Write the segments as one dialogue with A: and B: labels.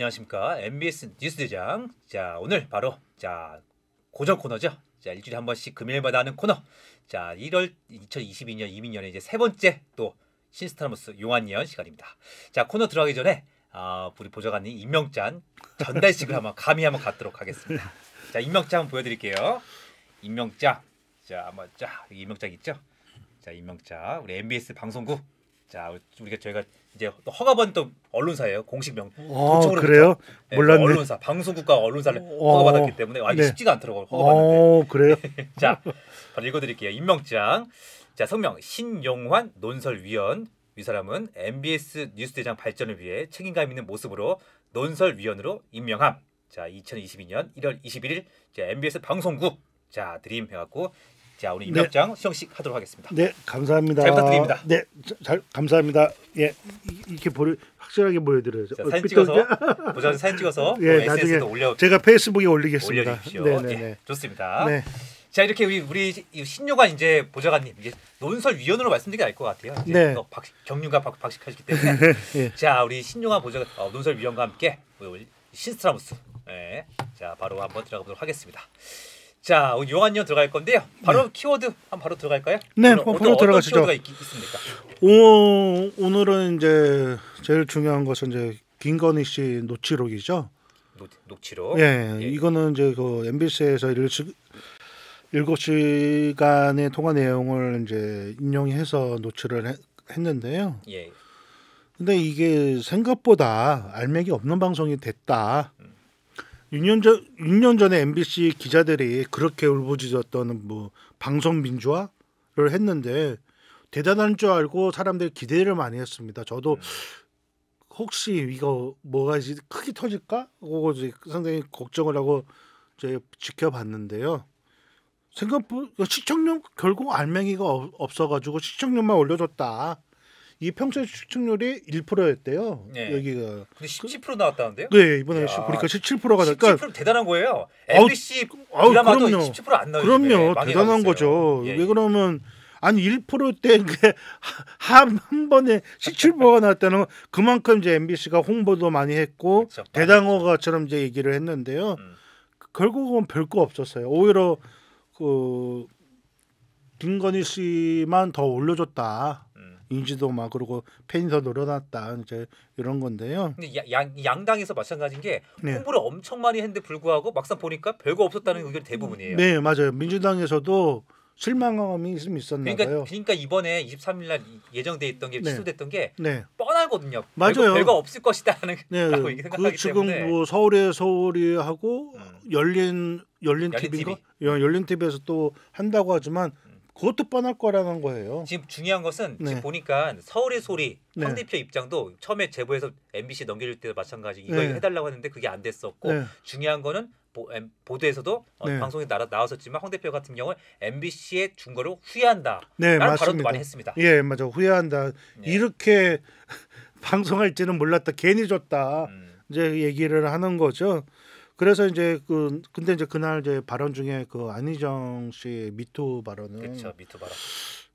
A: 안녕하십니까 MBS 뉴스 대장. 자 오늘 바로 자 고정 코너죠. 자 일주일에 한 번씩 금요일마다 하는 코너. 자 1월 2022년 2민년에 이제 세 번째 또 신스타모스 용한년 시간입니다. 자 코너 들어가기 전에 아 우리 보좌관님 임명장 전달식을 한번 감히 한번 갖도록 하겠습니다. 자 임명장 한번 보여드릴게요. 임명장 자 한번 자 여기 임명장 있죠? 자 임명장 우리 MBS 방송국 자 우리가 저희가 이제 또 허가받은 또 언론사예요 공식 명 어, 그래요 네, 그 몰랐네 그 언론사 방송국과 언론사를 어, 허가받았기 때문에 와 이게 네. 쉽지가 않더라고요 허가받는데 어, 그래요 자 바로 읽어드릴게요 임명장 자 성명 신용환 논설위원 이 사람은 MBS 뉴스대장 발전을 위해 책임감 있는 모습으로 논설위원으로 임명함 자 2022년 1월 21일 자, MBS 방송국 자 드림 해갖고 자우늘 임박장 네. 수식 하도록 하겠습니다.
B: 네 감사합니다. 잘 부탁드립니다. 네잘 감사합니다. 예 이렇게 보려 확실하게 보여드려야죠. 자, 사진 찍어서 보자 사진 찍어서 예, 뭐 나중에 올려 제가 페이스북에 올리겠습니다. 올려주십시오. 네네 네, 예, 네. 좋습니다. 네.
A: 자 이렇게 우리, 우리 신요관 이제 보좌관님 이제 논설위원으로 말씀드리기 나것 같아요. 네. 박, 경륜과 박, 박식하시기 때문에 예. 자 우리 신요관 보좌 어, 논설위원과 함께 신스트라무스 예. 자 바로 한번 들어가 보도록 하겠습니다. 자, 요한년 들어갈 건데요. 바로 네. 키워드 한 바로 들어갈까요? 네, 오늘, 바로, 들어가시죠.
B: 오, 오늘은 이제 제일 중요한 것은 이제 김건희 씨 녹취록이죠.
A: 녹, 취록 예,
B: 예, 이거는 이제 그 MBC에서 일시 일곱 시간의 통화 내용을 이제 인용해서 노출을 해, 했는데요. 예. 근데 이게 생각보다 알맹이 없는 방송이 됐다. 음. 6년 전 6년 전에 MBC 기자들이 그렇게 울부짖었던 뭐 방송 민주화를 했는데 대단한 줄 알고 사람들이 기대를 많이 했습니다. 저도 음. 혹시 이거 뭐가 이제 크게 터질까? 하고 상당히 걱정을 하고 이제 지켜봤는데요. 생각보다 시청률 결국 알맹이가 없어가지고 시청률만 올려줬다. 이 평균 수익률이 1%였대요. 네. 여기가
A: 근데 17% 나왔다는데요? 네 이번에 보니까 17%가 나니까 17% 대단한 거예요. MBC 아우, 드라마도 그럼요. 17%안 나오 그럼요
B: 대단한 거죠. 예. 왜 예. 그러면 아니 1때한한 번에 17%가 나왔다는 그만큼 이제 MBC가 홍보도 많이 했고 그렇죠. 대단어가처럼 이제 얘기를 했는데요. 음. 그 결국은 별거 없었어요. 오히려 그 김건희 씨만 더 올려줬다. 인지도 막 그러고 팬이 더 늘어났다 이제 이런 건데요.
A: 근데 야, 양, 양당에서 마찬가지인 게 네. 홍보를 네. 엄청 많이 했는데 불구하고 막상 보니까 별거 없었다는 의견이 대부분이에요. 네
B: 맞아요. 민주당에서도 실망감이 좀 있었나 그러니까, 요
A: 그러니까 이번에 23일 날 예정돼 있던 게 네. 취소됐던 네. 게 네. 뻔하거든요. 맞아요. 별거, 별거 없을 것이다 하는 네, 네. 라고 그 지금 때문에.
B: 뭐 서울의 서울이 하고 음. 열린 열린, 열린 t v 가 열린 TV에서 또 한다고 하지만 음. 그것도 뻔할 거라는
A: 거예요. 지금 중요한 것은 네. 지금 보니까 서울의 소리 황 네. 대표 입장도 처음에 제보해서 MBC 넘겨줄 때도 마찬가지 이거 네. 해달라고 했는데 그게 안 됐었고 네. 중요한 거는 보, 도에서도 어, 네. 방송에 나 나왔었지만 황 대표 같은 경우는 MBC의 준 거를 후회한다. 네, 라는 발언도 많이 했습니다.
B: 예, 맞아 후회한다. 네. 이렇게 방송할지는 몰랐다. 괜히 줬다. 음. 이제 얘기를 하는 거죠. 그래서 이제 그 근데 이제 그날 이제 발언 중에 그 안희정 씨의 미투 발언은 그렇죠 미투 발언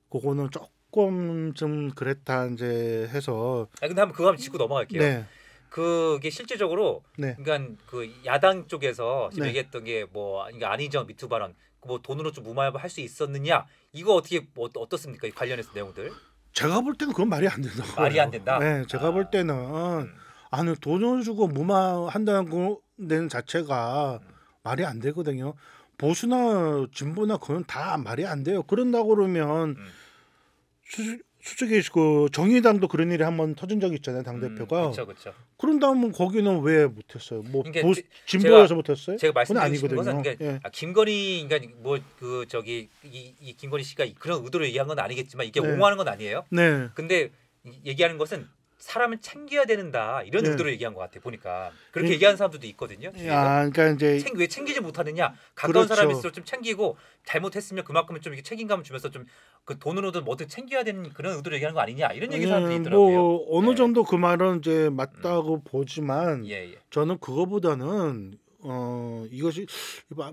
B: 그거는 조금 좀 그랬다 이제 해서
A: 아 근데 한번 그거 한번 짚고 넘어갈게요. 네. 그게 실제적으로 네. 그러니까 그 야당 쪽에서 지금 네. 얘기했던 게뭐 그러니까 안희정 미투 발언 뭐 돈으로 좀 무마협 할수 있었느냐 이거 어떻게 뭐 어, 어떻습니까 관련해서 내용들?
B: 제가 볼 때는 그건 말이 안 된다. 말이 안 된다. 네, 제가 아. 볼 때는. 음. 아니 돈을 주고 무마한다는 데는 자체가 말이 안 되거든요. 보수나 진보나 그건 다 말이 안 돼요. 그런다고 그러면 음. 수, 솔직히 그 정의당도 그런 일이 한번 터진 적이 있잖아요 당 음, 대표가. 음, 그쵸, 그쵸. 그런 다음은 거기는 왜 못했어요? 뭐 그러니까 보수, 진보에서 제가, 못했어요? 제가 말씀드린 것은 그러니까 예.
A: 아, 김건희 그러니까 뭐 그 저기 이, 이 김건희 씨가 그런 의도로 얘기한 건 아니겠지만 이게 네. 옹호하는 건 아니에요. 네. 근데 얘기하는 것은 사람을 챙겨야 되는다 이런 네. 의도로 얘기한 것 같아 보니까 그렇게 예. 네. 얘기하는 사람들도 있거든요. 네, 아, 그러니까 이제 챙, 왜 챙기지 못하느냐 가까운 그렇죠. 사람일수록 좀 챙기고 잘못했으면 그만큼은 좀 이렇게 책임감을 주면서 좀 그 돈으로든 뭐든 챙겨야 되는 그런 의도로 얘기하는 거 아니냐 이런 얘기 사람들이 음, 있더라고요.
B: 뭐 어느 네. 정도 그 말은 이제 맞다고 음. 보지만 예, 예. 저는 그거보다는 어 이것이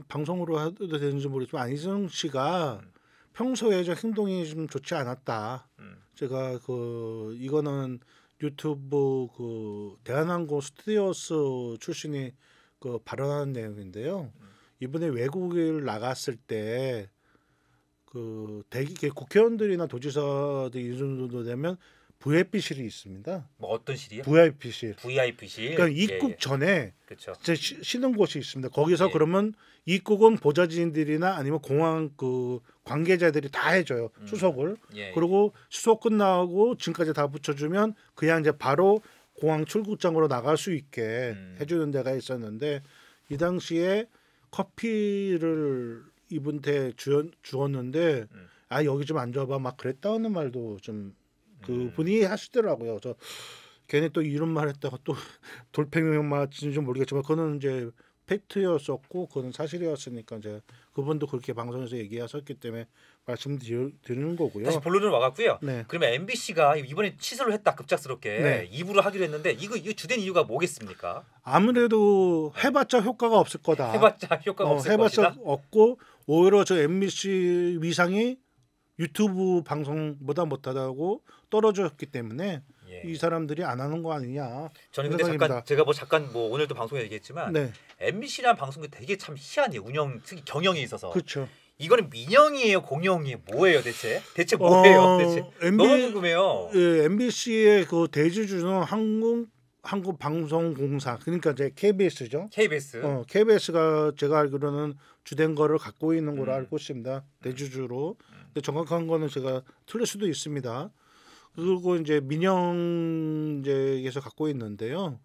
B: 방송으로 해도 되는지 모르지만 안희성 씨가 음. 평소에 좀 행동이 좀 좋지 않았다. 음. 제가 그 이거는 유튜브 그 대한항공 스튜디오스 출신이 그 발언하는 내용인데요. 이번에 외국을 나갔을 때 그 대기 그 국회의원들이나 도지사들 이 정도 되면 VIP실이 있습니다. 뭐 어떤 실이요? VIP실. VIP실. 그러니까 예, 입국 예, 예. 전에 그쵸. 제 쉬는 곳이 있습니다. 거기서 예. 그러면 입국은 보좌진들이나 아니면 공항 그 관계자들이 다 해줘요 음. 수속을. 예, 예. 그리고 수속 끝나고 지금까지 다 붙여주면 그냥 이제 바로 공항 출국장으로 나갈 수 있게 음. 해주는 데가 있었는데 이 당시에 커피를 이분한테 주었는데 음. 아 여기 좀 앉아봐 막 그랬다는 말도 좀 그분이 하시더라고요. 저 괜히 또 이런 말 했다가 또 돌팽이형 맞지는 좀 모르겠지만 그거는 이제 팩트였었고 그거는 사실이었으니까 이제 그분도 그렇게 방송에서 얘기하셨기 때문에 말씀드리는 거고요. 다시 본론으로
A: 와갔고요. 네. 그러면 MBC가 이번에 취소를 했다 급작스럽게 네. 2부를 하기로 했는데 이거, 이거 주된 이유가 뭐겠습니까?
B: 아무래도 해봤자 효과가 없을 거다.
A: 해봤자 효과가 어, 없을 해봤자 것이다.
B: 해봤자 없고 오히려 저 MBC 위상이 유튜브 방송보다 못하다고 떨어졌기 때문에 예. 이 사람들이 안 하는 거 아니냐.
A: 저는 근데 잠깐 제가 뭐 잠깐 뭐 오늘도 방송에 얘기했지만 네. m b c 라 방송이 되게 참희한해 운영 특히 경영에 있어서. 그렇죠. 이거는 민영이에요, 공영이에요, 뭐예요 대체? 대체 뭐예요? 어, 대체 MB, 너무 궁금해요.
B: 예, MBC의 그 대주주는 한국 한국 방송공사 그러니까 이제 KBS죠. KBS. 어, KBS가 제가 알기로는 주된 거를 갖고 있는 걸로 음. 알고 있습니다. 대주주로. 음. 근데 정확한 거는 제가 틀릴 수도 있습니다. 그리고 이제 민영 이제에서 갖고 있는데요.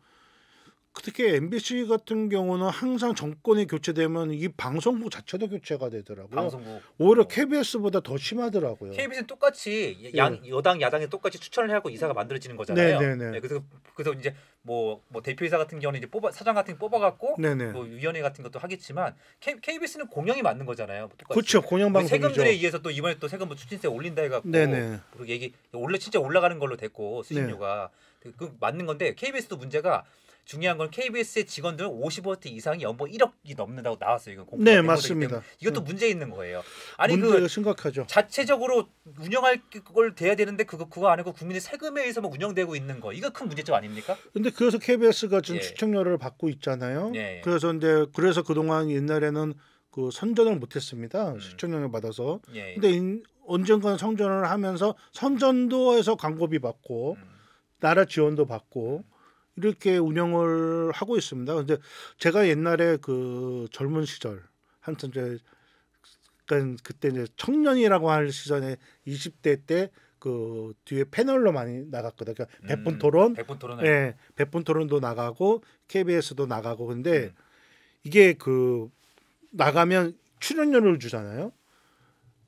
B: 특히 MBC 같은 경우는 항상 정권이 교체되면 이 방송국 자체도 교체가 되더라고요. 방송국. 오히려 KBS보다 어. 더 심하더라고요. KBS는
A: 똑같이 양, 예. 여당 야당이 똑같이 추천을 하고 이사가 만들어지는 거잖아요. 네네네. 네, 네. 네, 그래서 그래서 이제 뭐, 뭐 대표이사 같은 경우는 이제 뽑아 사장 같은 거 뽑아갖고 네네. 네. 뭐 위원회 같은 것도 하겠지만 K, KBS는 공영이 맞는 거잖아요. 그렇죠. 공영 방송이죠. 세금들에 의해서 또 이번에 또 세금 뭐 추진세 올린다 해갖고 네네. 그리고 얘기 원래 진짜 올라가는 걸로 됐고 수신료가 네. 그 맞는 건데 KBS도 문제가 중요한 건 KBS의 직원들은 50% 이상이 연봉 1억이 넘는다고 나왔어요. 이건 공포가 네, 맞습니다. 이것도 음. 문제 있는 거예요. 아니 그 심각하죠. 자체적으로 운영할 걸 돼야 되는데 그거 그거 안 하고 국민의 세금에 의해서만 운영되고 있는 거. 이거 큰 문제점 아닙니까?
B: 근데 그래서 KBS가 지금 예. 추청료를 받고 있잖아요. 예. 예. 그래서 근제 그래서 그동안 옛날에는 그 선전을 못 했습니다. 음. 추청료를 받아서. 예, 예. 근데 인, 언젠가는 선전을 하면서 선전도에서 광고비 받고 음. 나라 지원도 받고 음. 이렇게 운영을 하고 있습니다. 근데 제가 옛날에 그 젊은 시절 한참 이제 그러 그러니까 그때 이제 청년이라고 할 시절에 20대 때 그 뒤에 패널로 많이 나갔거든요. 그러니까 음, 1분 토론, 1분 토론, 예, 백분 토론도 나가고 KBS도 나가고 근데 음. 이게 그 나가면 출연료를 주잖아요.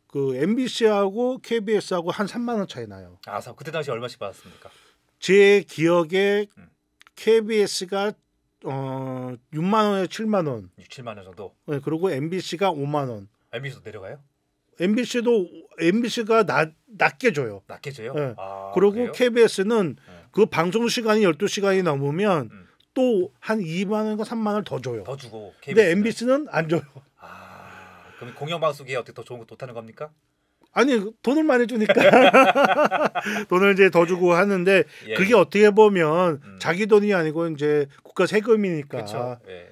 B: 그 MBC하고 KBS하고 한 3만 원 차이 나요.
A: 아, 그때 당시 얼마씩 받았습니까?
B: 제 기억에 음. KBS가 어 6만 원에 7만 원.
A: 7만 원 정도.
B: 네, 그리고 MBC가 5만 원.
A: MBC도 내려가요?
B: MBC도 MBC가 낮 낮게 줘요. 낮게 줘요? 네. 아, 그리고 그래요? KBS는 네. 그 방송 시간이 12시간이 넘으면 음. 또한 2만 원과 3만 원을 더 줘요. 더 주고. KBS는? 근데 MBC는 안 줘요.
A: 아, 그럼 공영 방송이 어떻게 더 좋은 거 좋다는 겁니까?
B: 아니 돈을 많이 주니까 돈을 이제 더 주고 하는데 예. 그게 어떻게 보면 음. 자기 돈이 아니고 이제 국가 세금이니까 예.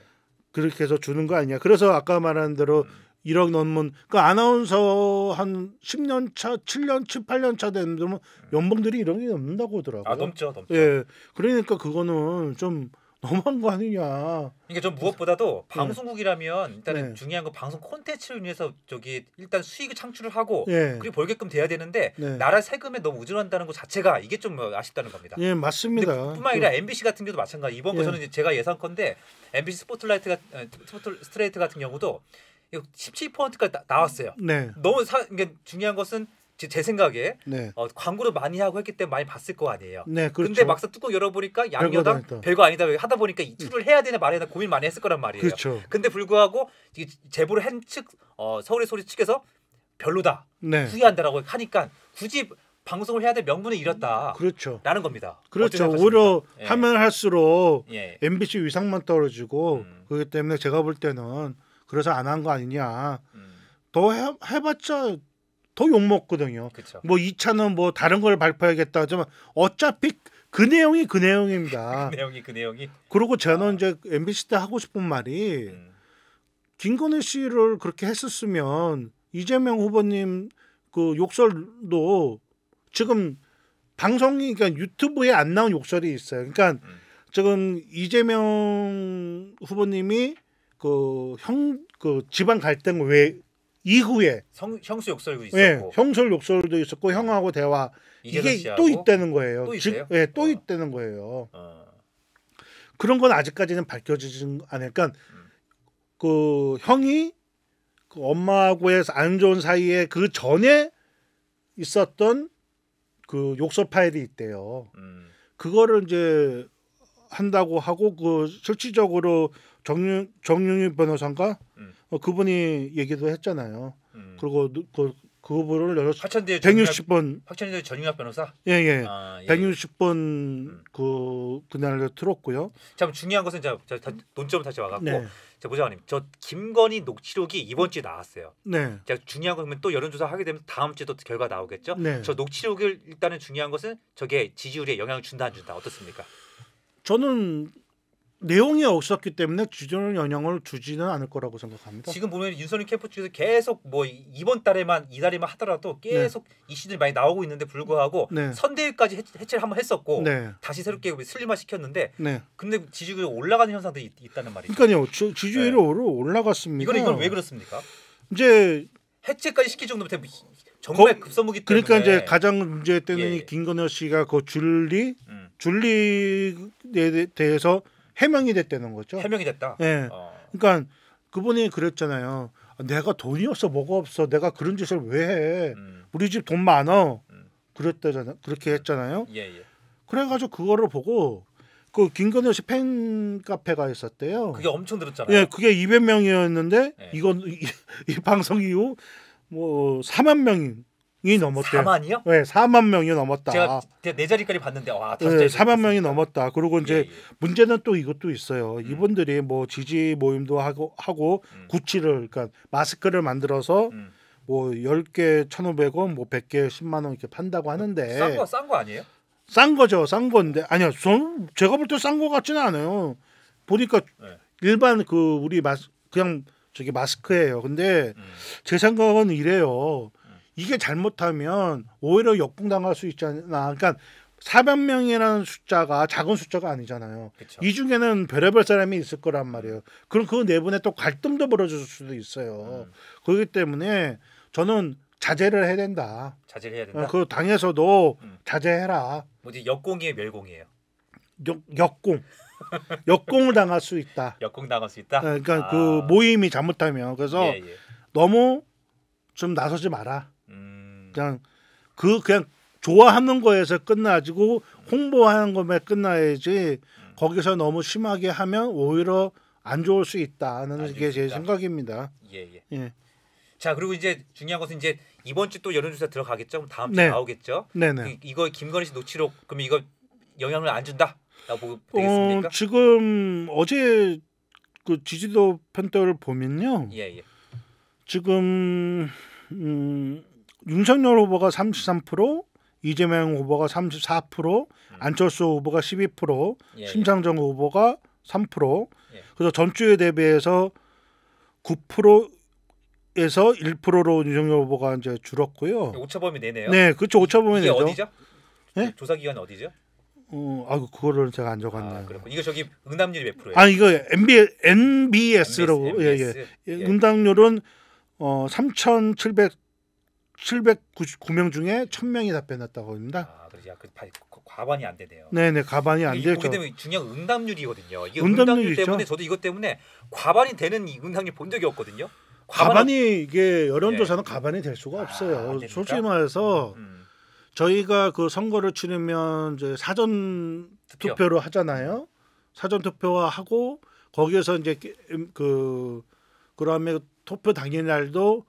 B: 그렇게 해서 주는 거 아니야. 그래서 아까 말한 대로 음. 1억 넘은 그 아나운서 한 10년 차, 7년, 7, 8년 차 되면 는 음. 연봉들이 이런 게 넘는다고 하더라고요. 아 넘죠, 넘죠. 예, 그러니까 그거는 좀 너무한 거 아니냐. 그러니까
A: 전 무엇보다도 음. 방송국이라면 일단은 네. 중요한 건 방송 콘텐츠를 위해서 저기 일단 수익을 창출을 하고 네. 그리고 벌게끔 돼야 되는데 네. 나라 세금에 너무 의존한다는 것 자체가 이게 좀 아쉽다는 겁니다. 예,
B: 맞습니다. 뿐만 아니라 MBC
A: 같은 경우도 마찬가지. 이번 예. 거 저는 제가 예상컨대 MBC 스포트라이트 같은 어, 스포트 스트레이트 같은 경우도 17%까지 나, 왔어요 네. 너무 사, 그러니까 중요한 것은 제, 제 생각에 네. 어, 광고를 많이 하고 했기 때문에 많이 봤을 거 아니에요. 네, 그렇죠. 데 막상 뚜껑 열어보니까 양여당 별거, 별거 아니다 하다 보니까 이출을 해야 되나 말해야 되나 고민 많이 했을 거란 말이에요. 그렇죠. 근데 불구하고 제보를 한측 어, 서울의 소리 측에서 별로다 네. 후회한다라고 하니까 굳이 방송을 해야 될 명분을 잃었다. 그렇죠. 라는 겁니다. 그렇죠. 오히려 예. 하면
B: 할수록 예. MBC 위상만 떨어지고 음. 그렇기 때문에 제가 볼 때는 그래서 안 한 거 아니냐. 음. 더 해, 해봤자 더 욕먹거든요. 뭐 2차는 뭐 다른 걸 발표하겠다 하지만 어차피 그 내용이 그 내용입니다. 그
A: 내용이 그 내용이.
B: 그리고 저는 아. 이제 MBC 때 하고 싶은 말이 음. 김건희 씨를 그렇게 했었으면 이재명 후보님 그 욕설도 지금 방송이 그러니까 유튜브에 안 나온 욕설이 있어요. 그러니까 음. 지금 이재명 후보님이 그 형그 그 집안 갈등 외 이후에
A: 성, 형수 욕설도 예, 있었고 예,
B: 형설 욕설도 있었고 형하고 대화 이게 또 있다는 거예요. 또 즉, 예, 또 어. 있다는 거예요. 어. 그런 건 아직까지는 밝혀지진 않을까 그러니까 음. 그 형이 그 엄마하고의 안 좋은 사이에 그 전에 있었던 그 욕설 파일이 있대요. 음. 그거를 이제 한다고 하고 그 실질적으로 정윤 정윤 변호사가 인 음. 어, 그분이 얘기도 했잖아요. 음. 그리고 그 그분을 여러 화천대 160번
A: 화천대 전윤학 변호사 예예 예. 아, 예.
B: 번그 음. 그날을 들었고요.
A: 참 중요한 것은 제가, 제 논점 다시 와갖고 네. 자 보좌관님 저 김건희 녹취록이 이번 주에 나왔어요. 네. 제 중요한 것은 또 여론조사 하게 되면 다음 주에 또 결과 나오겠죠. 네. 저 녹취록을 일단은 중요한 것은 저게 지지율에 영향을 준다 안 준다 어떻습니까?
B: 저는 내용이 없었기 때문에 주전을 영향을 주지는 않을 거라고 생각합니다.
A: 지금 보면 윤선이 캠프 측에서 계속 뭐 이번 달에만 이달에만 하더라도 계속 네. 이슈들 많이 나오고 있는데 불구하고 네. 선대위까지 해체, 를 한번 했었고 네. 다시 새롭게 슬림화 시켰는데 네. 근데 지지율이 올라가는 현상들이 있, 다는 말이죠.
B: 그러니까요. 지, 지율이 네. 올라갔습니다. 이건 이건 왜 그렇습니까? 이제
A: 해체까지 시킬 정도면 정말 급선무기 때문에 그러니까 이제
B: 가장 문제 때는 예. 예. 김건희 씨가 그 줄리 음. 줄리에 대해서 해명이 됐다는 거죠. 해명이
A: 됐다. 예. 네.
B: 어. 그러니까 그분이 그랬잖아요. 내가 돈이 없어 뭐가 없어 내가 그런 짓을 왜 해? 음. 우리 집 돈 많어. 음. 그랬다잖아. 그렇게 했잖아요. 예, 예. 그래가지고 그거를 보고 그 김건희 씨팬 카페가 있었대요. 그게
A: 엄청 늘었잖아요. 예,
B: 그게 200명이었는데 예. 이건 이, 이 방송 이후 뭐 4만 명이 이 넘었대요. 4만이요? 네, 4만 명이 넘었다. 제가
A: 네 자리까지 봤는데 와, 네, 4만
B: 명이 넘었다. 그리고 이제 예, 예. 문제는 또 이것도 있어요. 음. 이분들이 뭐 지지 모임도 하고 하고 음. 구치를 그러니까 마스크를 만들어서 음. 뭐 10개 1,500원, 뭐 100개 10만 원 이렇게 판다고 하는데 싼 거 싼 거 아니에요? 싼 거죠. 싼 건데 아니요. 저는 제가 볼 때 싼 거 같지는 않아요. 보니까 네. 일반 그 우리 마스 그냥 저기 마스크예요. 근데 음. 제 생각은 이래요. 이게 잘못하면 오히려 역풍당할 수 있잖아. 그러니까 400명이라는 숫자가 작은 숫자가 아니잖아요. 그쵸. 이 중에는 별의별 사람이 있을 거란 말이에요. 그럼 그 내분에 네 또 갈등도 벌어질 수도 있어요. 음. 그렇기 때문에 저는 자제를 해야 된다.
A: 자제를 해야 된다. 어, 그
B: 당에서도 음. 자제해라.
A: 뭐지 역공이에요, 멸공이에요.
B: 역 역공. 역공을 당할 수 있다.
A: 역공 당할 수 있다. 어, 그러니까 아. 그
B: 모임이 잘못하면 그래서 예, 예. 너무 좀 나서지 마라. 음. 그냥 그 그냥 좋아하는 거에서 끝나지고 홍보하는 것에 끝나야지 거기서 너무 심하게 하면 오히려 안 좋을 수 있다는 게 제 생각입니다.
A: 예, 예. 예. 자 그리고 이제 중요한 것은 이제 이번 주 또 여론조사 들어가겠죠. 그럼 다음 주에 네. 나오겠죠. 네네. 이거 김건희 씨 노치록 그럼 이거 영향을 안 준다라고
B: 보겠습니까 어, 지금 어제 그 지지도 편도를 보면요. 예, 예. 지금 음, 윤석열 후보가 33%, 이재명 후보가 34%, 음. 안철수 후보가 12%, 예, 예, 심상정 예. 후보가 3%. 예. 그래서 전주에 대비해서 9%에서 1%로 윤석열 후보가 이제 줄었고요. 오차범위 내네요. 네, 그렇죠. 오차범위 내죠. 어디죠?
A: 네? 조사 기간 어디죠?
B: 어, 아, 그, 그거를 제가 안 적었네요. 아,
A: 그렇군. 이거 저기 응답률몇 프로예요? 아, 이거
B: MB, MBS라고. MBS, 예, 예. 예. 응답률은 어, 3,700 799명 중에 1000명이 답변했다고 합니다.
A: 아, 그러지. 그, 그 과반이 안 되네요. 네, 네, 과반이 안 되죠. 이게 때문 중요한 응답률이거든요. 이게 응답률, 응답률 때문에 저도 이것 때문에 과반이 되는 응답률 본 적이 없거든요. 과반이
B: 이게 여론조사는 예. 네. 가반이 될 수가 아, 없어요. 아, 솔직히 음, 말해서 음. 저희가 그 선거를 치르면 이제 사전 투표. 로 하잖아요. 사전 투표와 하고 거기에서 이제 음, 그 그다음에 투표 당일 날도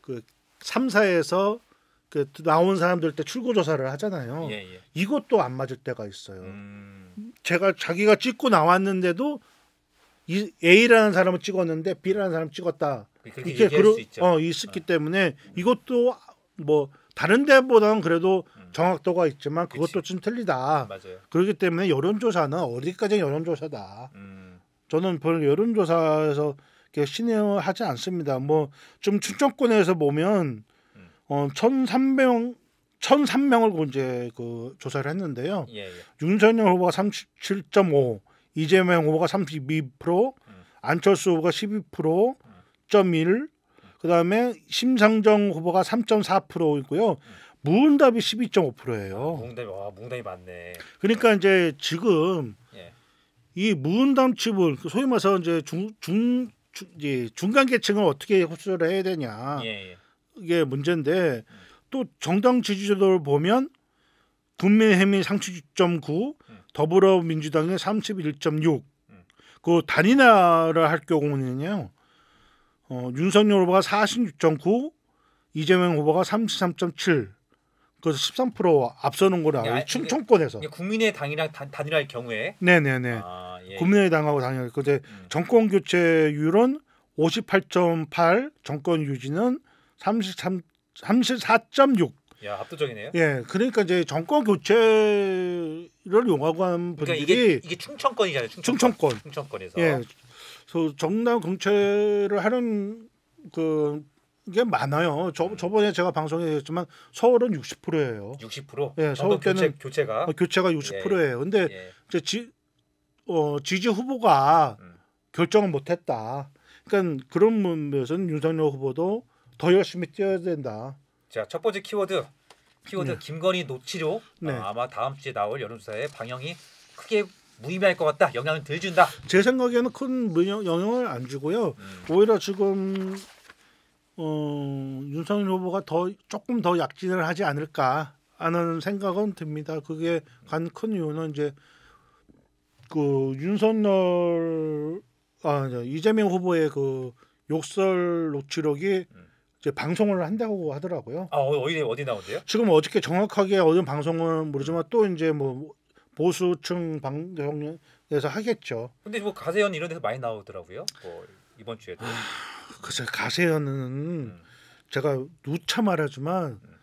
B: 그 삼사에서 그 나온 사람들 때 출구 조사를 하잖아요. 예, 예. 이것도 안 맞을 때가 있어요. 음... 제가 자기가 찍고 나왔는데도 이 A라는 사람을 찍었는데 B라는 사람 찍었다. 이게 그러, 어 있었기 어. 때문에 이것도 뭐 다른 데보다는 그래도 음. 정확도가 있지만 그것도 그치. 좀 틀리다. 맞아요. 그렇기 때문에 여론조사는 어디까지 여론조사다. 음. 저는 별 여론조사에서 신뢰하지 않습니다. 뭐좀 충청권에서 보면 어 1,300명 1 0 0명을 이제 그 조사를 했는데요. 예, 예. 윤선영 후보가 37.5, 이재명 후보가 32%, 음. 안철수 후보가 12%, 음. 1.1, 그다음에 심상정 후보가 3.4%이고요. 음. 무응답이 12.5%예요.
A: 아, 무응답이 와, 무응답이 많네.
B: 그러니까 이제 지금 예. 이 무응답 칩을 소위 말해서 이제 중, 중 이제 중간 계층을 어떻게 흡수를 해야 되냐 예, 예. 이게 문제인데 또 정당 지지도를 보면 국민의힘이 37.9, 음. 더불어민주당이 31.6. 음. 그 단일화를 할 경우는요. 어, 윤석열 후보가 46.9, 이재명 후보가 33.7. 그13% 앞서는 거라 야, 충청권에서
A: 국민의당이랑 단, 단일할 경우에
B: 네네네 아, 예. 국민의당하고 단일 그제 음. 정권 교체율은 58.8 정권 유지는 33 34.6야
A: 압도적이네요. 예,
B: 그러니까 이제 정권 교체를 용하고 한 분들이 그러니까 이게,
A: 이게 충청권이잖아요. 충청권. 충청권. 에서 예,
B: 그래서 정당 공채를 하는 그게 많아요. 저 저번에 제가 방송에 했지만 서울은 60%예요. 60%? 예, 서울 때는 교체, 가 교체가 60%예요. 어, 예. 근데 예. 이제 지 어, 지지 후보가 음. 결정을 못 했다. 그러니까 그런 면에서는 윤석열 후보도 더 열심히 뛰어야 된다.
A: 자, 첫 번째 키워드. 키워드 네. 김건희 노치료 네. 아, 아마 다음 주에 나올 여론조사의 방향이 크게 무의미할 것 같다. 영향을 덜 준다.
B: 제 생각에는 큰 영향을 안 주고요. 음. 오히려 지금 어, 윤석열 후보가 더 조금 더 약진을 하지 않을까 하는 생각은 듭니다. 그게 간큰 이유는 이제 그 윤석열 아 이재명 후보의 그 욕설 녹취록이 이제 방송을 한다고 하더라고요.
A: 아 어, 어디 어디 나온대요?
B: 지금 어저께 정확하게 어느 방송은 모르지만 또 이제 뭐 보수층 방송에서 하겠죠.
A: 근데 뭐 가세현 이런 데서 많이 나오더라고요. 뭐 이번 주에도. 아, 그래서
B: 가세현은 음. 제가 누차 말하지만 음.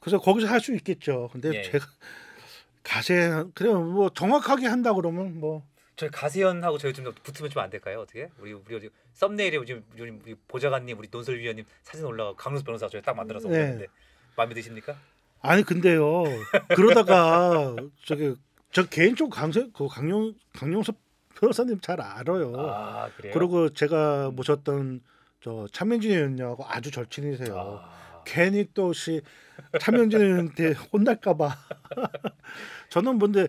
B: 그래서 거기서 할 수 있겠죠. 근데 예. 제가 가세현 그래 뭐 정확하게 한다 그러면 뭐
A: 저희 가세현하고 저희 좀 붙으면 좀 안 될까요? 어떻게? 우리 우리 어디 썸네일에 우리 우리, 보좌관님, 우리 논설위원님 사진 올라가고 강릉 변호사 저희 딱 만들어서 네. 올렸는데 마음에 드십니까?
B: 아니 근데요 그러다가 저기 저 개인적으로 강세 그 강용 강용섭 변호사님 잘 알아요. 아, 그래요? 그리고 제가 모셨던 저 차민진 의원하고 아주 절친이세요. 아... 괜히 또시 차민진 의원한테 혼날까봐. 저는 근데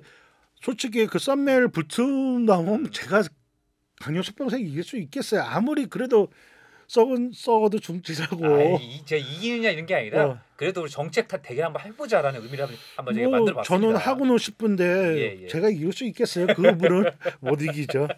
B: 솔직히 그 썸네일 붙은다면 제가 강력석 평생 이길 수 있겠어요. 아무리 그래도 썩은 썩어도 중지라고. 아,
A: 제 이기느냐 이런 게 아니라 어. 그래도 우리 정책 다대게 한번 해보자라는 의미를 한번 뭐, 만들어봤습니다. 저는
B: 하고는 싶은데 예, 예. 제가 이길 수 있겠어요? 그부분을못 이기죠.